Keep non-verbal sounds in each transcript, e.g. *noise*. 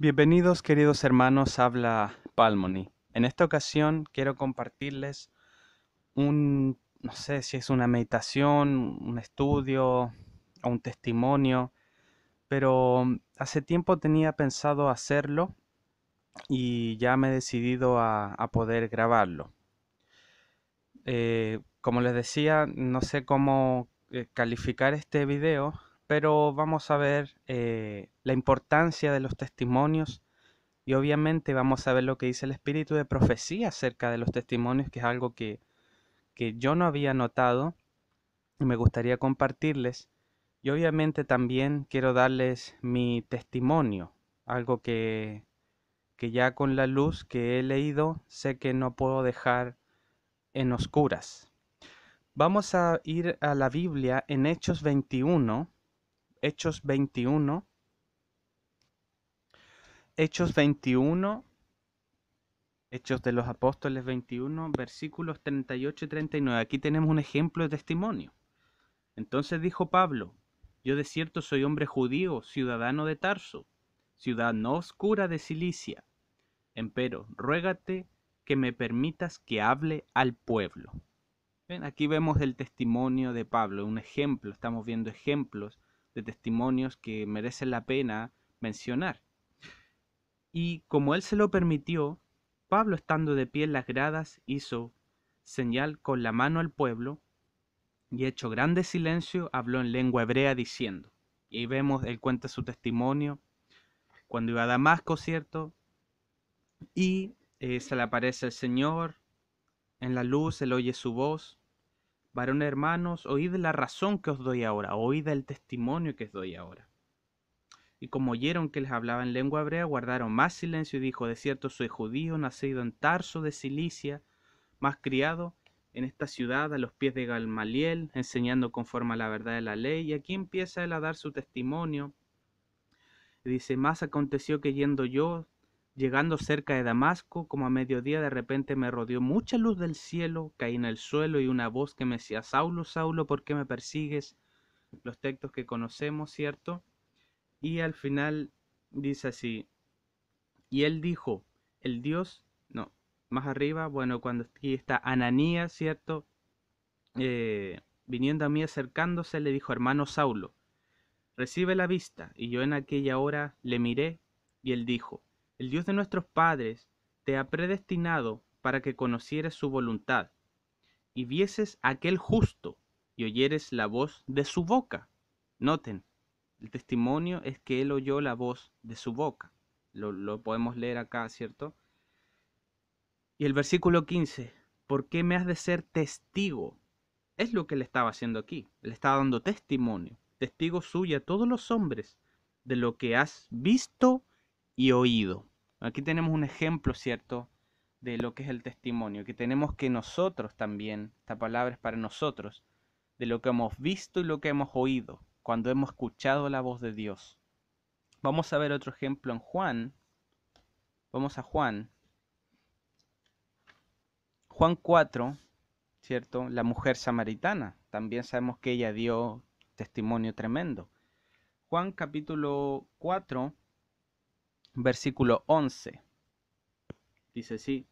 Bienvenidos queridos hermanos, habla Palmoni. En esta ocasión quiero compartirles un, no sé si es una meditación, un estudio o un testimonio, pero hace tiempo tenía pensado hacerlo y ya me he decidido a, poder grabarlo. Eh, como les decía, no sé cómo eh, calificar este video, pero vamos a ver eh, la importancia de los testimonios y obviamente vamos a ver lo que dice el espíritu de profecía acerca de los testimonios, que es algo que, yo no había notado y me gustaría compartirles. Y obviamente también quiero darles mi testimonio, algo que, que ya con la luz que he leído sé que no puedo dejar en oscuras. Vamos a ir a la Biblia en Hechos 21, Hechos 21. Hechos 21. Hechos de los Apóstoles 21, versículos 38 y 39. Aquí tenemos un ejemplo de testimonio. Entonces dijo Pablo, yo de cierto soy hombre judío, ciudadano de Tarso, ciudad no oscura de Cilicia. Empero, ruégate que me permitas que hable al pueblo. aquí vemos el testimonio de Pablo, un ejemplo, estamos viendo ejemplos de testimonios que merecen la pena mencionar. Y como él se lo permitió, Pablo estando de pie en las gradas hizo señal con la mano al pueblo y hecho grande silencio habló en lengua hebrea diciendo, y vemos, él cuenta su testimonio, cuando iba a Damasco, ¿cierto? Y eh, se le aparece el Señor, en la luz, él oye su voz, Varón hermanos, oíd la razón que os doy ahora, oíd el testimonio que os doy ahora. Y como oyeron que les hablaba en lengua hebrea, guardaron más silencio y dijo, de cierto soy judío, nacido en Tarso de Cilicia, más criado en esta ciudad a los pies de Galmaliel, enseñando conforme a la verdad de la ley. Y aquí empieza él a dar su testimonio. Y dice, más aconteció que yendo yo Llegando cerca de Damasco, como a mediodía de repente me rodeó mucha luz del cielo, caí en el suelo y una voz que me decía, Saulo, Saulo, ¿por qué me persigues? Los textos que conocemos, ¿cierto? Y al final dice así, y él dijo, el Dios, no, más arriba, bueno, cuando aquí está Ananías, ¿cierto? Eh, viniendo a mí acercándose, le dijo, hermano Saulo, recibe la vista. Y yo en aquella hora le miré y él dijo, el Dios de nuestros padres, te ha predestinado para que conocieres su voluntad, y vieses aquel justo, y oyeres la voz de su boca. Noten, el testimonio es que él oyó la voz de su boca. Lo, podemos leer acá, ¿cierto? Y el versículo 15, ¿por qué me has de ser testigo? Es lo que él estaba haciendo aquí. Él estaba dando testimonio, testigo suyo a todos los hombres de lo que has visto y oído. Aquí tenemos un ejemplo, ¿cierto?, de lo que es el testimonio, que tenemos que nosotros también, esta palabra es para nosotros, de lo que hemos visto y lo que hemos oído, cuando hemos escuchado la voz de Dios. Vamos a ver otro ejemplo en Juan. Vamos a Juan. Juan 4, ¿cierto? La mujer samaritana. También sabemos que ella dio testimonio tremendo. Juan capítulo 4, versículo 11. Dice así.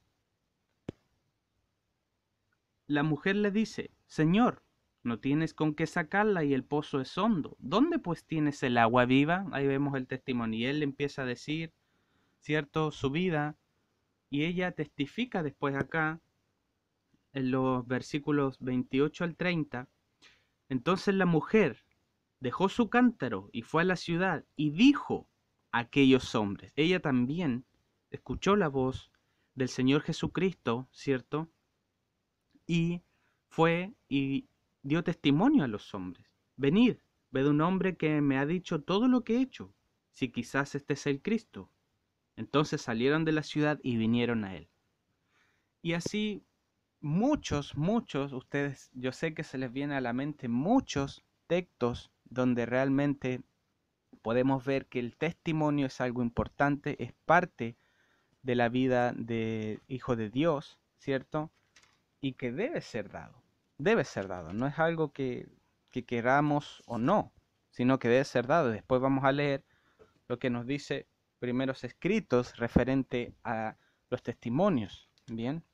La mujer le dice, Señor, no tienes con qué sacarla y el pozo es hondo. ¿Dónde pues tienes el agua viva? Ahí vemos el testimonio. Y él empieza a decir, ¿cierto? Su vida. Y ella testifica después acá, en los versículos 28 al 30. Entonces la mujer dejó su cántaro y fue a la ciudad y dijo, aquellos hombres. Ella también escuchó la voz del Señor Jesucristo, ¿cierto? Y fue y dio testimonio a los hombres. Venid, ved un hombre que me ha dicho todo lo que he hecho, si quizás este es el Cristo. Entonces salieron de la ciudad y vinieron a él. Y así muchos, muchos, ustedes, yo sé que se les viene a la mente muchos textos donde realmente podemos ver que el testimonio es algo importante, es parte de la vida de hijo de Dios, ¿cierto? Y que debe ser dado, debe ser dado, no es algo que, queramos o no, sino que debe ser dado. Después vamos a leer lo que nos dice primeros escritos referente a los testimonios, ¿bien?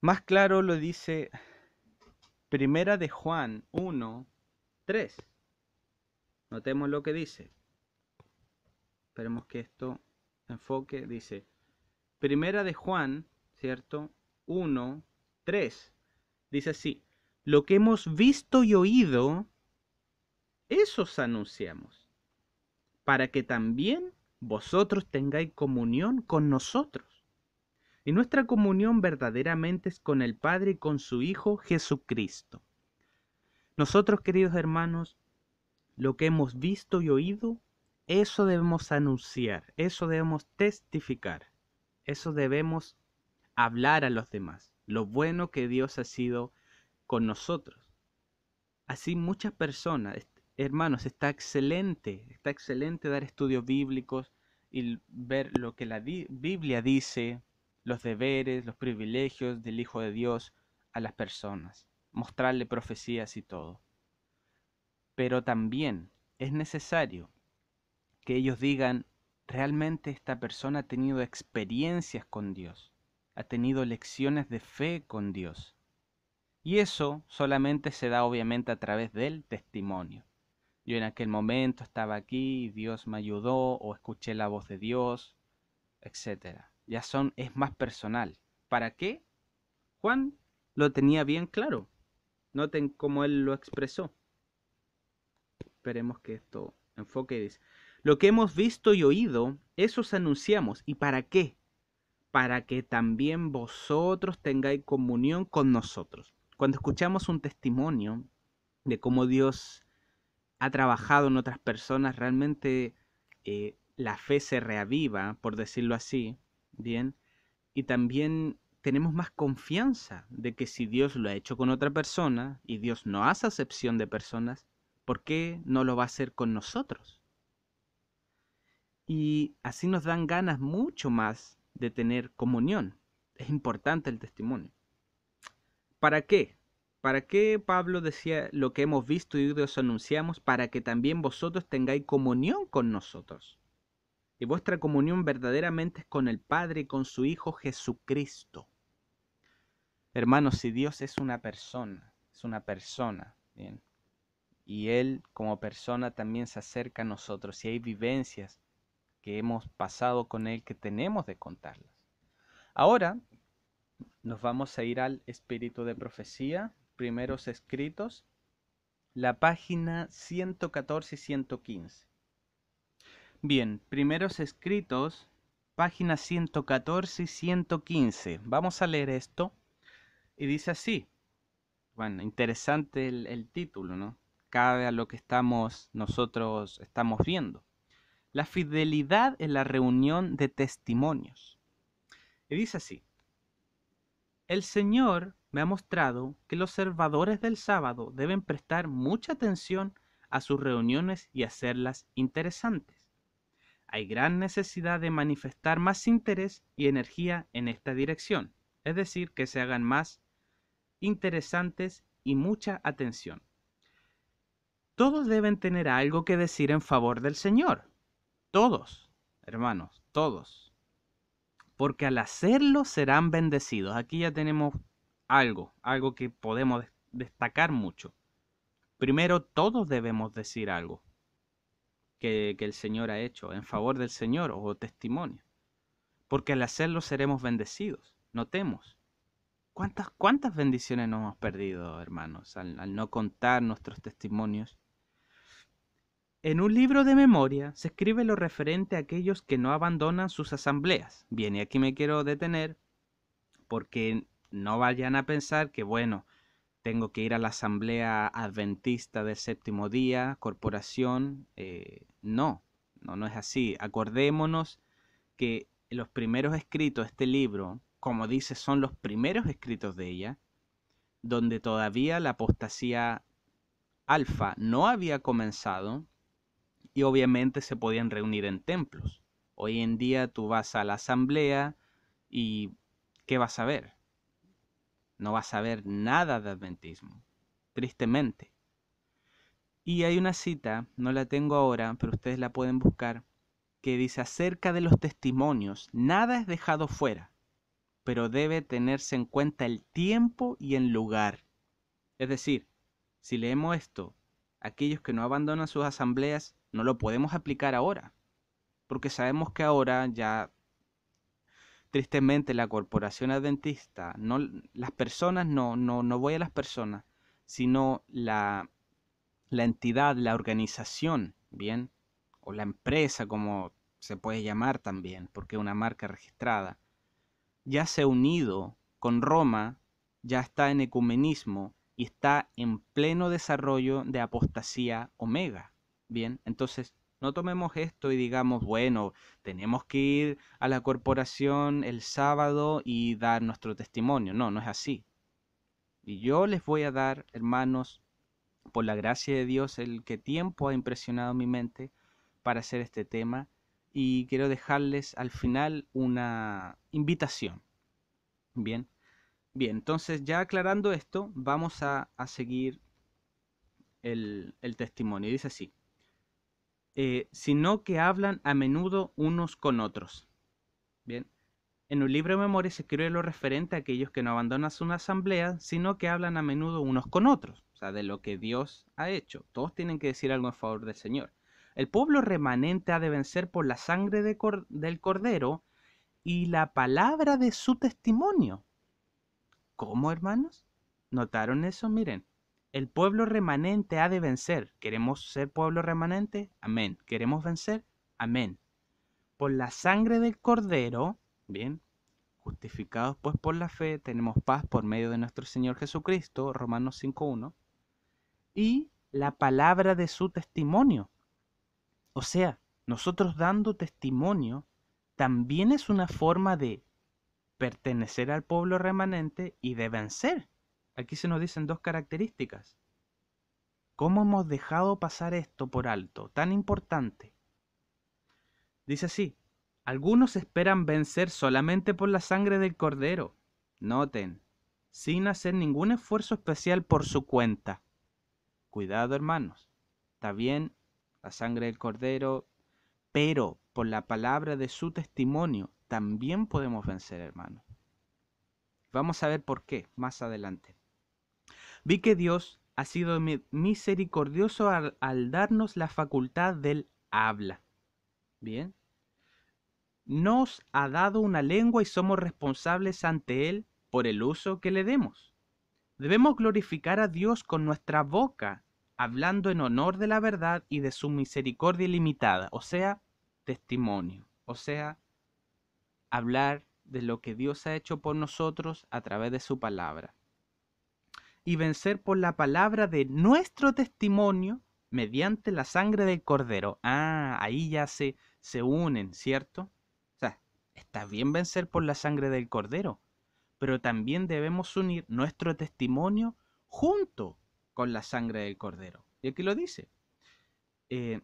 Más claro lo dice Primera de Juan 1, 3. Notemos lo que dice. Esperemos que esto enfoque. Dice, primera de Juan, ¿cierto? 1, 3. Dice así, lo que hemos visto y oído, esos anunciamos, para que también vosotros tengáis comunión con nosotros. Y nuestra comunión verdaderamente es con el Padre y con su Hijo Jesucristo. Nosotros, queridos hermanos, lo que hemos visto y oído, eso debemos anunciar, eso debemos testificar, eso debemos hablar a los demás, lo bueno que Dios ha sido con nosotros. Así muchas personas, hermanos, está excelente, está excelente dar estudios bíblicos y ver lo que la Biblia dice, los deberes, los privilegios del Hijo de Dios a las personas, mostrarle profecías y todo pero también es necesario que ellos digan, realmente esta persona ha tenido experiencias con Dios, ha tenido lecciones de fe con Dios. Y eso solamente se da obviamente a través del testimonio. Yo en aquel momento estaba aquí, Dios me ayudó o escuché la voz de Dios, etc. Ya son, es más personal. ¿Para qué? Juan lo tenía bien claro. Noten cómo él lo expresó. Esperemos que esto enfoque. lo que hemos visto y oído, eso os anunciamos. ¿Y para qué? Para que también vosotros tengáis comunión con nosotros. Cuando escuchamos un testimonio de cómo Dios ha trabajado en otras personas, realmente eh, la fe se reaviva, por decirlo así, ¿bien? Y también tenemos más confianza de que si Dios lo ha hecho con otra persona, y Dios no hace acepción de personas, ¿por qué no lo va a hacer con nosotros? Y así nos dan ganas mucho más de tener comunión. Es importante el testimonio. ¿Para qué? ¿Para qué Pablo decía lo que hemos visto y os anunciamos? Para que también vosotros tengáis comunión con nosotros. Y vuestra comunión verdaderamente es con el Padre y con su Hijo Jesucristo. Hermanos, si Dios es una persona, es una persona, bien, y Él como persona también se acerca a nosotros y hay vivencias que hemos pasado con Él que tenemos de contarlas. Ahora nos vamos a ir al espíritu de profecía, primeros escritos, la página 114 y 115. Bien, primeros escritos, página 114 y 115. Vamos a leer esto y dice así. Bueno, interesante el título, ¿no? cabe a lo que estamos nosotros estamos viendo. La fidelidad en la reunión de testimonios. Y dice así, el Señor me ha mostrado que los observadores del sábado deben prestar mucha atención a sus reuniones y hacerlas interesantes. Hay gran necesidad de manifestar más interés y energía en esta dirección, es decir, que se hagan más interesantes y mucha atención. Todos deben tener algo que decir en favor del Señor. Todos, hermanos, todos. Porque al hacerlo serán bendecidos. Aquí ya tenemos algo, algo que podemos destacar mucho. Primero, todos debemos decir algo que, el Señor ha hecho en favor del Señor o testimonio. Porque al hacerlo seremos bendecidos. Notemos. ¿Cuántas, cuántas bendiciones nos hemos perdido, hermanos, al no contar nuestros testimonios? En un libro de memoria se escribe lo referente a aquellos que no abandonan sus asambleas. Bien, y aquí me quiero detener porque no vayan a pensar que, bueno, tengo que ir a la asamblea adventista del séptimo día, corporación. Eh, no, no, es así. Acordémonos que los primeros escritos, de este libro, como dice, son los primeros escritos de ella, donde todavía la apostasía alfa no había comenzado y obviamente se podían reunir en templos. Hoy en día tú vas a la asamblea y ¿qué vas a ver? No vas a ver nada de adventismo, tristemente. Y hay una cita, no la tengo ahora, pero ustedes la pueden buscar, que dice acerca de los testimonios, nada es dejado fuera, pero debe tenerse en cuenta el tiempo y el lugar. Es decir, si leemos esto, aquellos que no abandonan sus asambleas no lo podemos aplicar ahora, porque sabemos que ahora ya tristemente la corporación adventista, no las personas no no voy a las personas, sino la la entidad, la organización, bien, o la empresa como se puede llamar también, porque es una marca registrada, ya se ha unido con Roma, ya está en ecumenismo y está en pleno desarrollo de apostasía omega. Bien, entonces no tomemos esto y digamos, bueno, tenemos que ir a la corporación el sábado y dar nuestro testimonio. No, no es así. Y yo les voy a dar, hermanos, por la gracia de Dios, el que tiempo ha impresionado mi mente para hacer este tema. Y quiero dejarles al final una invitación. Bien, bien, entonces ya aclarando esto, vamos a, seguir el, el testimonio. Dice así. Eh, sino que hablan a menudo unos con otros. Bien. En un libro de memoria se escribe lo referente a aquellos que no abandonan una asamblea, sino que hablan a menudo unos con otros, o sea, de lo que Dios ha hecho. Todos tienen que decir algo en favor del Señor. El pueblo remanente ha de vencer por la sangre del cordero y la palabra de su testimonio. ¿Cómo, hermanos? ¿Notaron eso? Miren, el pueblo remanente ha de vencer. ¿Queremos ser pueblo remanente? Amén. ¿Queremos vencer? Amén. Por la sangre del cordero, bien, justificados pues por la fe, tenemos paz por medio de nuestro Señor Jesucristo, Romanos 5.1, y la palabra de su testimonio. O sea, nosotros dando testimonio también es una forma de pertenecer al pueblo remanente y de vencer. Aquí se nos dicen dos características. ¿Cómo hemos dejado pasar esto por alto, tan importante? Dice así, algunos esperan vencer solamente por la sangre del cordero. Noten, sin hacer ningún esfuerzo especial por su cuenta. Cuidado hermanos, está bien la sangre del cordero, pero por la palabra de su testimonio también podemos vencer hermanos. Vamos a ver por qué más adelante. Vi que Dios ha sido misericordioso al, darnos la facultad del habla. Bien. Nos ha dado una lengua y somos responsables ante Él por el uso que le demos. Debemos glorificar a Dios con nuestra boca, hablando en honor de la verdad y de su misericordia ilimitada, o sea, testimonio, o sea, hablar de lo que Dios ha hecho por nosotros a través de su palabra y vencer por la palabra de nuestro testimonio mediante la sangre del cordero. Ah, ahí ya se, se unen, ¿cierto? O sea, está bien vencer por la sangre del cordero, pero también debemos unir nuestro testimonio junto con la sangre del cordero. Y aquí lo dice. Eh,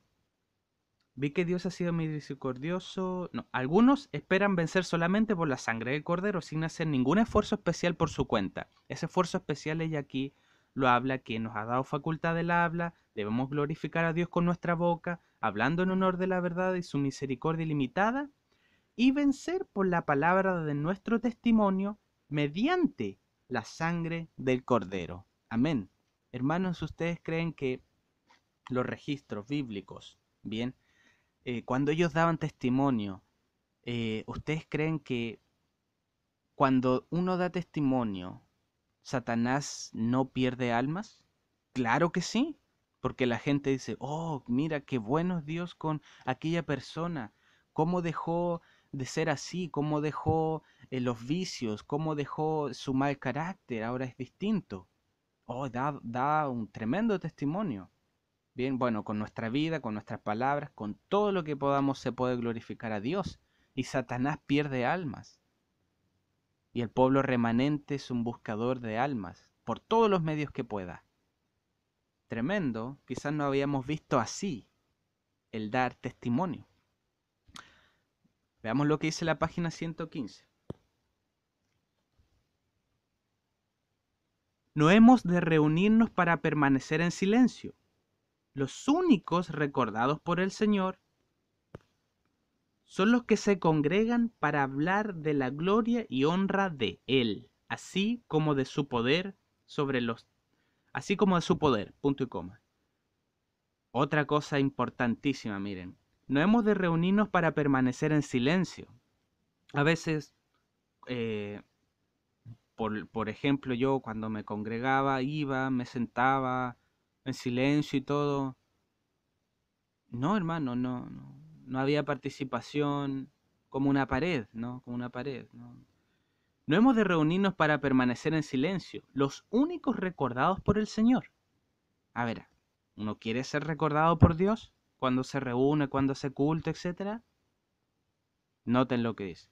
Vi que Dios ha sido misericordioso. No, algunos esperan vencer solamente por la sangre del cordero, sin hacer ningún esfuerzo especial por su cuenta. Ese esfuerzo especial ella aquí lo habla, que nos ha dado facultad del habla, debemos glorificar a Dios con nuestra boca, hablando en honor de la verdad y su misericordia ilimitada, y vencer por la palabra de nuestro testimonio mediante la sangre del cordero. Amén. Hermanos, ¿ustedes creen que los registros bíblicos, bien, eh, cuando ellos daban testimonio, eh, ¿ustedes creen que cuando uno da testimonio, Satanás no pierde almas? Claro que sí, porque la gente dice, oh, mira, qué bueno es Dios con aquella persona, cómo dejó de ser así, cómo dejó eh, los vicios, cómo dejó su mal carácter, ahora es distinto. Oh, da un tremendo testimonio. Bien, bueno, con nuestra vida, con nuestras palabras, con todo lo que podamos se puede glorificar a Dios. Y Satanás pierde almas. Y el pueblo remanente es un buscador de almas, por todos los medios que pueda. Tremendo, quizás no habíamos visto así el dar testimonio. Veamos lo que dice la página 115. No hemos de reunirnos para permanecer en silencio los únicos recordados por el Señor son los que se congregan para hablar de la gloria y honra de Él, así como de su poder sobre los así como de su poder, punto y coma. Otra cosa importantísima, miren, no hemos de reunirnos para permanecer en silencio. A veces, eh, por, ejemplo, yo cuando me congregaba, iba, me sentaba, en silencio y todo. No, hermano, no, no, había participación como una pared, ¿no? Como una pared, ¿no? hemos de reunirnos para permanecer en silencio, los únicos recordados por el Señor. A ver, ¿uno quiere ser recordado por Dios cuando se reúne, cuando se culta, etcétera? Noten lo que dice.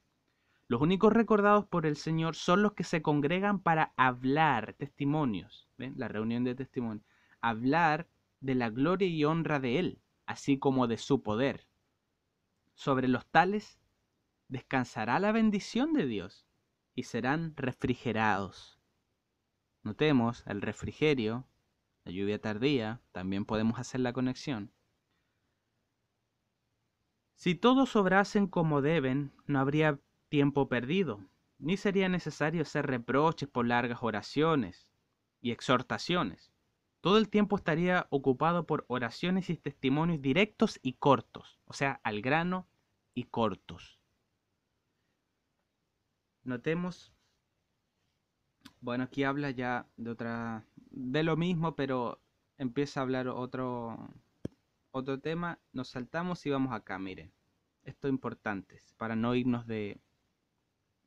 Los únicos recordados por el Señor son los que se congregan para hablar testimonios. ¿Ven? La reunión de testimonios hablar de la gloria y honra de Él, así como de su poder. Sobre los tales descansará la bendición de Dios y serán refrigerados. Notemos el refrigerio, la lluvia tardía, también podemos hacer la conexión. Si todos obrasen como deben, no habría tiempo perdido, ni sería necesario hacer reproches por largas oraciones y exhortaciones todo el tiempo estaría ocupado por oraciones y testimonios directos y cortos, o sea, al grano y cortos. Notemos, bueno, aquí habla ya de otra, de lo mismo, pero empieza a hablar otro, otro tema. Nos saltamos y vamos acá, miren. Esto es importante, para no irnos de,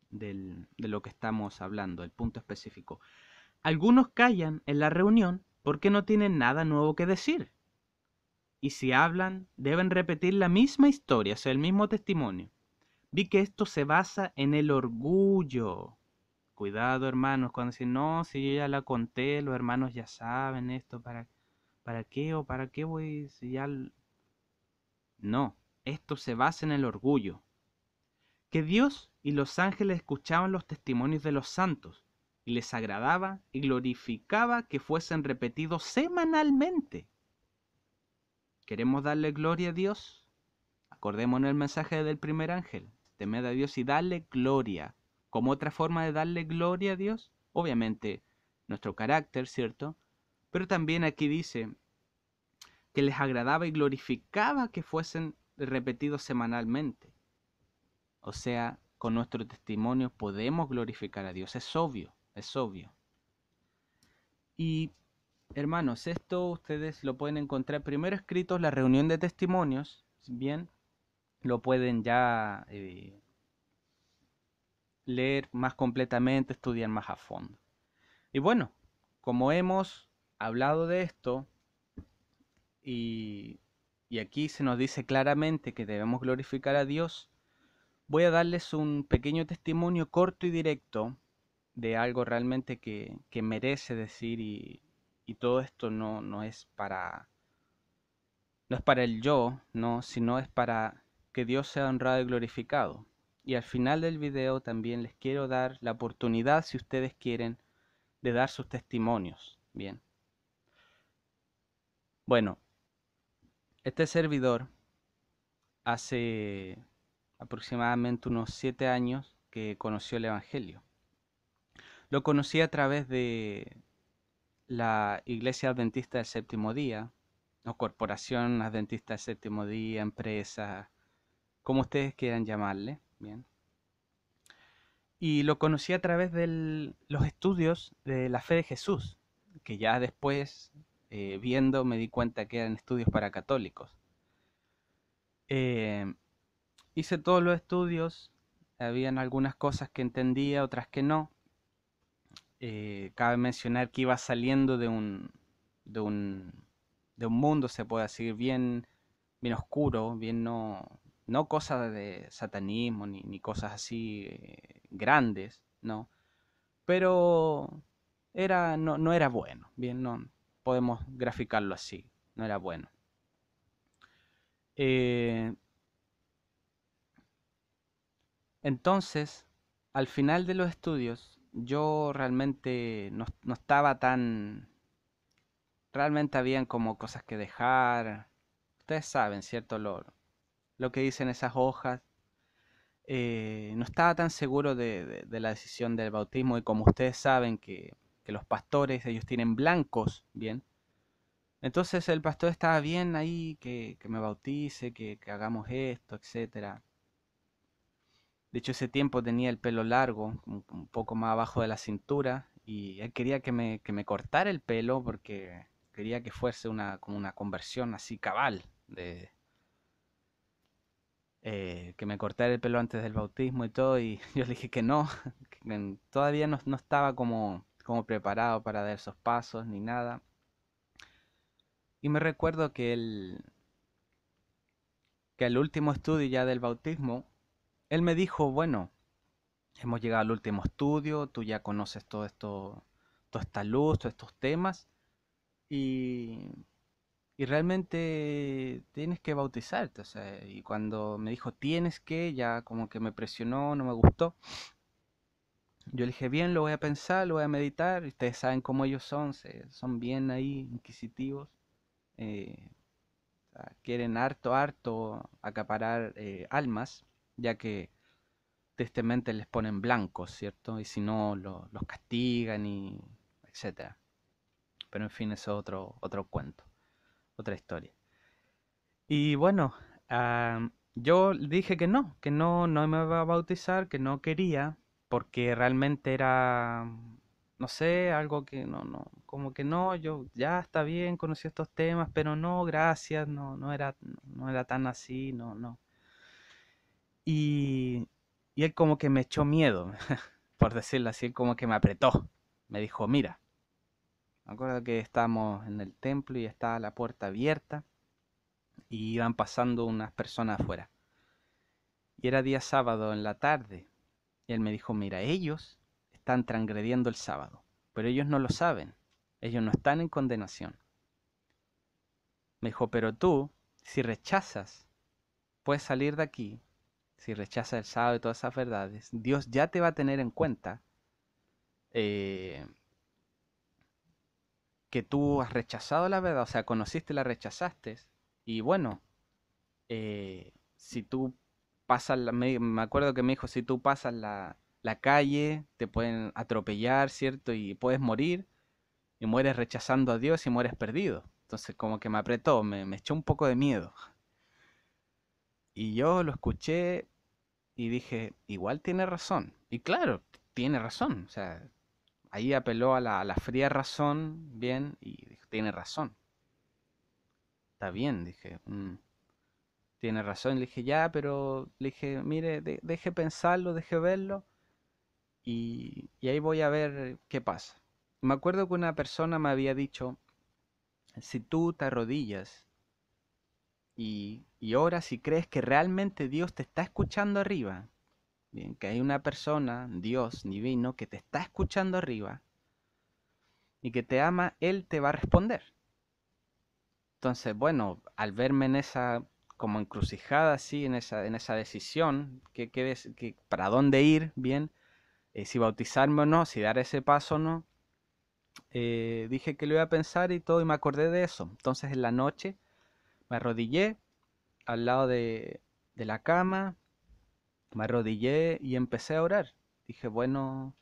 del, de lo que estamos hablando, el punto específico. Algunos callan en la reunión porque no tienen nada nuevo que decir. Y si hablan, deben repetir la misma historia, o sea, el mismo testimonio. Vi que esto se basa en el orgullo. Cuidado, hermanos, cuando dicen, no, si yo ya la conté, los hermanos ya saben esto, ¿para, para qué o para qué voy si ya... No, esto se basa en el orgullo. Que Dios y los ángeles escuchaban los testimonios de los santos y les agradaba y glorificaba que fuesen repetidos semanalmente. ¿Queremos darle gloria a Dios? Acordémonos el mensaje del primer ángel. Temed a Dios y dale gloria. Como otra forma de darle gloria a Dios, obviamente nuestro carácter, ¿cierto? Pero también aquí dice que les agradaba y glorificaba que fuesen repetidos semanalmente. O sea, con nuestro testimonio podemos glorificar a Dios, es obvio es obvio. Y hermanos, esto ustedes lo pueden encontrar primero escrito la reunión de testimonios, bien, lo pueden ya eh, leer más completamente, estudiar más a fondo. Y bueno, como hemos hablado de esto, y, y aquí se nos dice claramente que debemos glorificar a Dios, voy a darles un pequeño testimonio corto y directo de algo realmente que, merece decir y, todo esto no, no es para no es para el yo, no, sino es para que Dios sea honrado y glorificado. Y al final del video también les quiero dar la oportunidad, si ustedes quieren, de dar sus testimonios. Bien. Bueno, este servidor hace aproximadamente unos siete años que conoció el Evangelio. Lo conocí a través de la Iglesia Adventista del Séptimo Día, o Corporación Adventista del Séptimo Día, empresa, como ustedes quieran llamarle, bien. Y lo conocí a través de los estudios de la fe de Jesús, que ya después, eh, viendo, me di cuenta que eran estudios para católicos. Eh, hice todos los estudios, habían algunas cosas que entendía, otras que no, eh, cabe mencionar que iba saliendo de un, de un, mundo, se puede decir, bien, bien oscuro, bien no, no cosas de satanismo ni, cosas así eh, grandes, ¿no? Pero era, no, no era bueno, bien, no podemos graficarlo así, no era bueno. Eh, entonces, al final de los estudios, yo realmente no, estaba tan... Realmente habían como cosas que dejar. Ustedes saben, ¿cierto? Lo, lo que dicen esas hojas. Eh, no estaba tan seguro de, la decisión del bautismo y como ustedes saben que, los pastores, ellos tienen blancos, ¿bien? Entonces el pastor estaba bien ahí, que, me bautice, que, que hagamos esto, etcétera de hecho, ese tiempo tenía el pelo largo, un, poco más abajo de la cintura, y él quería que me, cortara el pelo porque quería que fuese una, como una conversión así cabal de, eh, que me cortara el pelo antes del bautismo y todo, y *laughs* yo le dije que no, *laughs* que todavía no, estaba como, como, preparado para dar esos pasos ni nada. Y me recuerdo que el, que el último estudio ya del bautismo, él me dijo, bueno, hemos llegado al último estudio, tú ya conoces todo esto, toda esta luz, todos estos temas, y, realmente tienes que bautizarte. y cuando me dijo tienes que, ya como que me presionó, no me gustó. Yo le dije, bien, lo voy a pensar, lo voy a meditar. Ustedes saben cómo ellos son, son bien ahí, inquisitivos. Eh, quieren harto, harto acaparar eh, almas ya que tristemente les ponen blancos, ¿cierto? Y si no, los castigan y etcétera. Pero en fin, eso es otro, otro cuento, otra historia. Y bueno, yo dije que no, que no, no me iba a bautizar, que no quería, porque realmente era, no sé, algo que no, no, como que no, yo ya está bien, conocí estos temas, pero no, gracias, no, no era, no era tan así, no, no. Y, y él como que me echó miedo, *laughs* por decirlo así, él como que me apretó. Me dijo, mira, me acuerdo que estábamos en el templo y estaba la puerta abierta y iban pasando unas personas afuera. Y era día sábado en la tarde. Y él me dijo, mira, ellos están transgrediendo el sábado, pero ellos no lo saben. Ellos no están en condenación. Me dijo, pero tú, si rechazas, puedes salir de aquí si rechazas el sábado y todas esas verdades, Dios ya te va a tener en cuenta eh, que tú has rechazado la verdad, o sea, conociste, la rechazaste, y bueno, eh, si tú pasas, la, me, acuerdo que me dijo, si tú pasas la, calle, te pueden atropellar, ¿cierto? Y puedes morir, y mueres rechazando a Dios y mueres perdido. Entonces como que me apretó, me, me echó un poco de miedo. Y yo lo escuché y dije, igual tiene razón. Y claro, tiene razón. O sea, ahí apeló a la, fría razón, bien, y dijo, tiene razón. Está bien, dije. Mm, tiene razón. Le dije, ya, pero le dije, mire, deje pensarlo, deje verlo. Y, y ahí voy a ver qué pasa. Me acuerdo que una persona me había dicho, si tú te arrodillas y, ahora si crees que realmente Dios te está escuchando arriba. Bien, que hay una persona, Dios divino, que te está escuchando arriba y que te ama, Él te va a responder. Entonces, bueno, al verme en esa como encrucijada así, en esa, en esa decisión, que, para dónde ir, bien, eh, si bautizarme o no, si dar ese paso o no, eh, dije que lo iba a pensar y todo, y me acordé de eso. Entonces en la noche me arrodillé al lado de, la cama, me arrodillé y empecé a orar. Dije, bueno,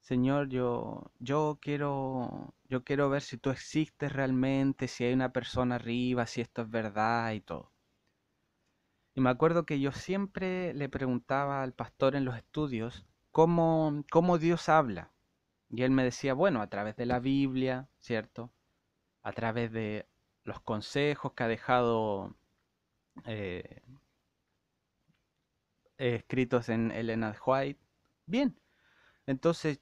Señor, yo, yo, quiero, yo quiero ver si tú existes realmente, si hay una persona arriba, si esto es verdad y todo. Y me acuerdo que yo siempre le preguntaba al pastor en los estudios cómo, cómo Dios habla. Y él me decía, bueno, a través de la Biblia, ¿cierto? A través de los consejos que ha dejado eh, eh, escritos en Elena White. Bien. Entonces,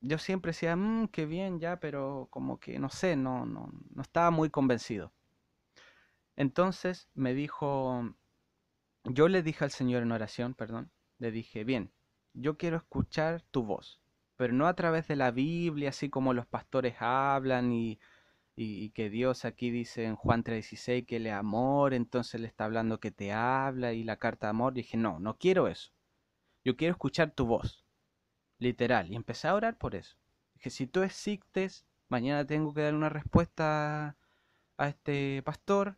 yo siempre decía, mmm, qué bien ya, pero como que no sé, no, no, no estaba muy convencido. Entonces me dijo, yo le dije al Señor en oración, perdón, le dije, bien, yo quiero escuchar tu voz, pero no a través de la Biblia, así como los pastores hablan y y, que Dios aquí dice en Juan 3:16 que le amor, entonces le está hablando que te habla y la carta de amor, dije, no, no quiero eso. Yo quiero escuchar tu voz, literal, y empecé a orar por eso. Dije, si tú existes, mañana tengo que dar una respuesta a este pastor,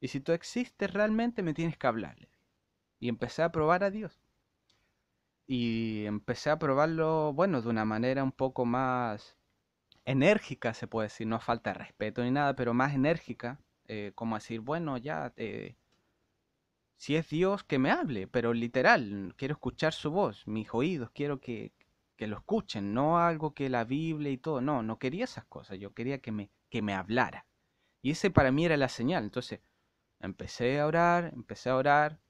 y si tú existes realmente me tienes que hablarle. Y empecé a probar a Dios. Y empecé a probarlo, bueno, de una manera un poco más enérgica, se puede decir, no falta de respeto ni nada, pero más enérgica, eh, como decir, bueno, ya, eh, si es Dios que me hable, pero literal, quiero escuchar su voz, mis oídos, quiero que, que lo escuchen, no algo que la Biblia y todo, no, no quería esas cosas, yo quería que me, que me hablara. Y ese para mí era la señal, entonces empecé a orar, empecé a orar,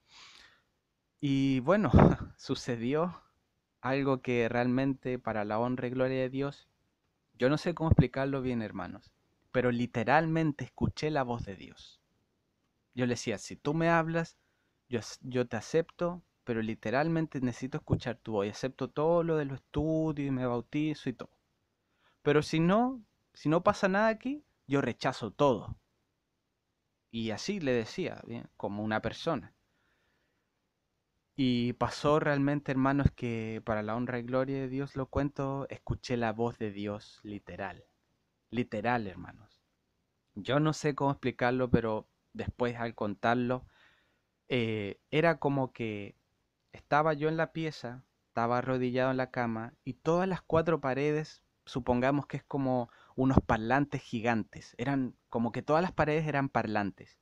y bueno, *laughs* sucedió algo que realmente para la honra y gloria de Dios yo no sé cómo explicarlo bien, hermanos, pero literalmente escuché la voz de Dios. Yo le decía, si tú me hablas, yo, te acepto, pero literalmente necesito escuchar tu voz. Y acepto todo lo de los estudios y me bautizo y todo. Pero si no, si no pasa nada aquí, yo rechazo todo. Y así le decía, bien, como una persona. Y pasó realmente, hermanos, que para la honra y gloria de Dios lo cuento, escuché la voz de Dios literal. Literal, hermanos. Yo no sé cómo explicarlo, pero después al contarlo, eh, era como que estaba yo en la pieza, estaba arrodillado en la cama y todas las cuatro paredes, supongamos que es como unos parlantes gigantes, eran como que todas las paredes eran parlantes.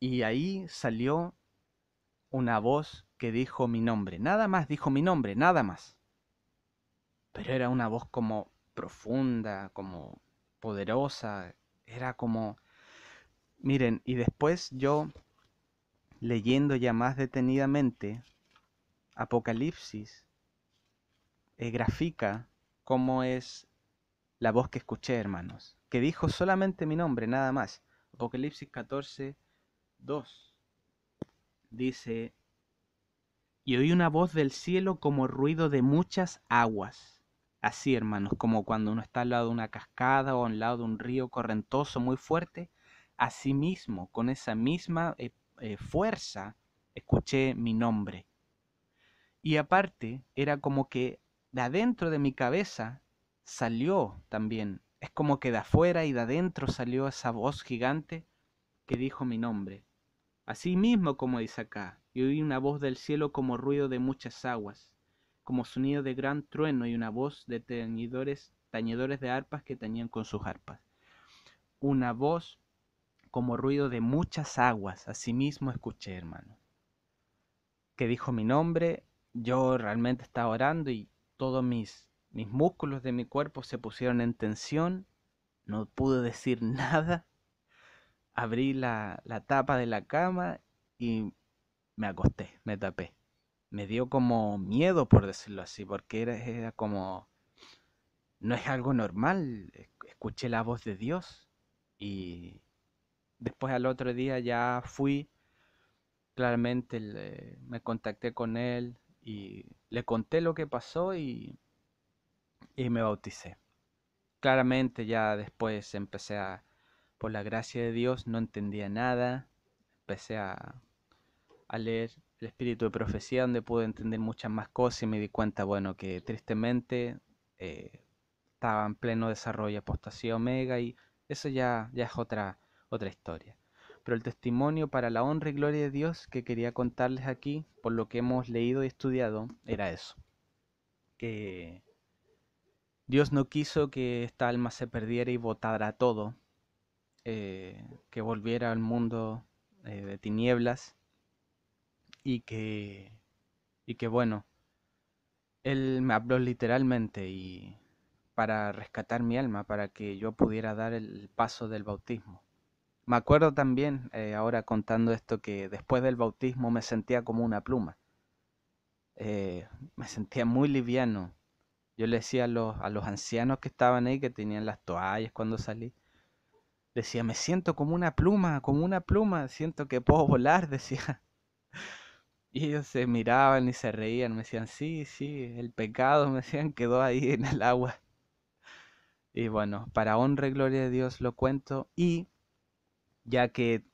Y ahí salió una voz que dijo mi nombre. Nada más dijo mi nombre, nada más. Pero era una voz como profunda, como poderosa. Era como... Miren, y después yo, leyendo ya más detenidamente, Apocalipsis eh, grafica cómo es la voz que escuché, hermanos, que dijo solamente mi nombre, nada más. Apocalipsis 14, 2 dice, y oí una voz del cielo como ruido de muchas aguas. Así, hermanos, como cuando uno está al lado de una cascada o al lado de un río correntoso muy fuerte, así mismo, con esa misma eh, eh, fuerza, escuché mi nombre. Y aparte, era como que de adentro de mi cabeza salió también. Es como que de afuera y de adentro salió esa voz gigante que dijo mi nombre. Así mismo como dice acá, y oí una voz del cielo como ruido de muchas aguas, como sonido de gran trueno y una voz de tañedores de arpas que tañían con sus arpas. Una voz como ruido de muchas aguas, asimismo escuché, hermano. Que dijo mi nombre, yo realmente estaba orando y todos mis, mis músculos de mi cuerpo se pusieron en tensión, no pude decir *laughs* nada abrí la, la tapa de la cama y me acosté, me tapé. Me dio como miedo, por decirlo así, porque era, como... No es algo normal. Escuché la voz de Dios y después al otro día ya fui, claramente me contacté con él y le conté lo que pasó y, y me bauticé. Claramente ya después empecé a, por la gracia de Dios, no entendía nada. Empecé a, leer el espíritu de profecía, donde pude entender muchas más cosas y me di cuenta, bueno, que tristemente eh, estaba en pleno desarrollo apostasía omega y eso ya, ya es otra, otra historia. Pero el testimonio para la honra y gloria de Dios que quería contarles aquí, por lo que hemos leído y estudiado, era eso. Que Dios no quiso que esta alma se perdiera y votara todo, eh, que volviera al mundo eh, de tinieblas y que, y que bueno, él me habló literalmente y para rescatar mi alma, para que yo pudiera dar el paso del bautismo. Me acuerdo también, eh, ahora contando esto, que después del bautismo me sentía como una pluma. me sentía muy liviano. Yo le decía a los, a los ancianos que estaban ahí, que tenían las toallas cuando salí, Decía, me siento como una pluma, como una pluma, siento que puedo volar, *laughs* decía. Y ellos se miraban y se reían, me decían, sí, sí, el pecado, *laughs* me decían, quedó ahí en el agua. Y bueno, para honra y gloria de Dios lo cuento y ya que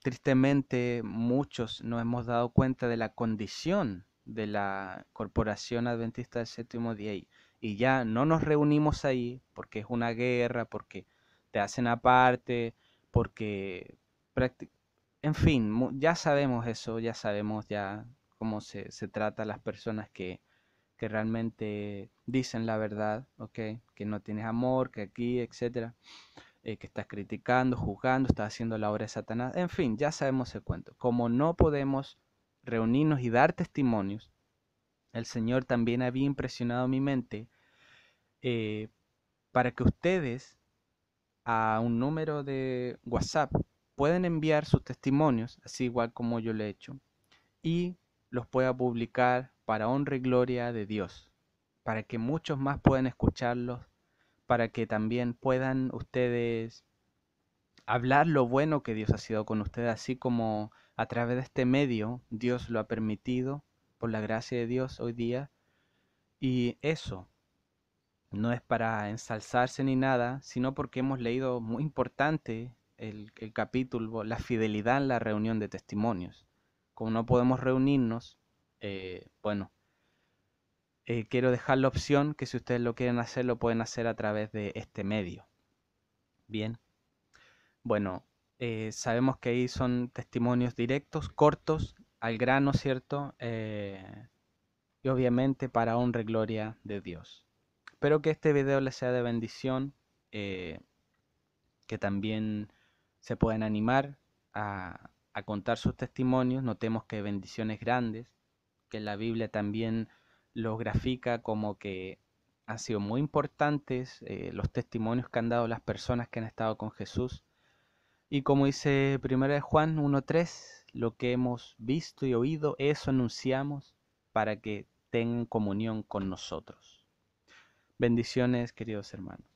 tristemente muchos no hemos dado cuenta de la condición de la Corporación Adventista del Séptimo Día y ya no nos reunimos ahí porque es una guerra, porque te hacen aparte, porque, en fin, ya sabemos eso, ya sabemos ya cómo se, se trata a las personas que, realmente dicen la verdad, Que no tienes amor, que aquí, etcétera. Eh, que estás criticando, juzgando, estás haciendo la obra de Satanás. En fin, ya sabemos ese cuento. Como no podemos reunirnos y dar testimonios, el Señor también había impresionado mi mente eh, para que ustedes a un número de WhatsApp, pueden enviar sus testimonios, así igual como yo lo he hecho, y los pueda publicar para honra y gloria de Dios, para que muchos más puedan escucharlos, para que también puedan ustedes hablar lo bueno que Dios ha sido con ustedes, así como a través de este medio Dios lo ha permitido por la gracia de Dios hoy día. Y eso, no es para ensalzarse ni nada, sino porque hemos leído muy importante el, capítulo, la fidelidad en la reunión de testimonios. Como no podemos reunirnos, eh, bueno, eh, quiero dejar la opción que si ustedes lo quieren hacer, lo pueden hacer a través de este medio. Bien. Bueno, eh, sabemos que ahí son testimonios directos, cortos, al grano, ¿cierto? y obviamente para honra y gloria de Dios. Espero que este video les sea de bendición, eh, que también se puedan animar a, contar sus testimonios. Notemos que bendiciones grandes, que la Biblia también los grafica como que han sido muy importantes eh, los testimonios que han dado las personas que han estado con Jesús. Y como dice 1 Juan 1.3, lo que hemos visto y oído, eso anunciamos para que tengan comunión con nosotros. Bendiciones, queridos hermanos.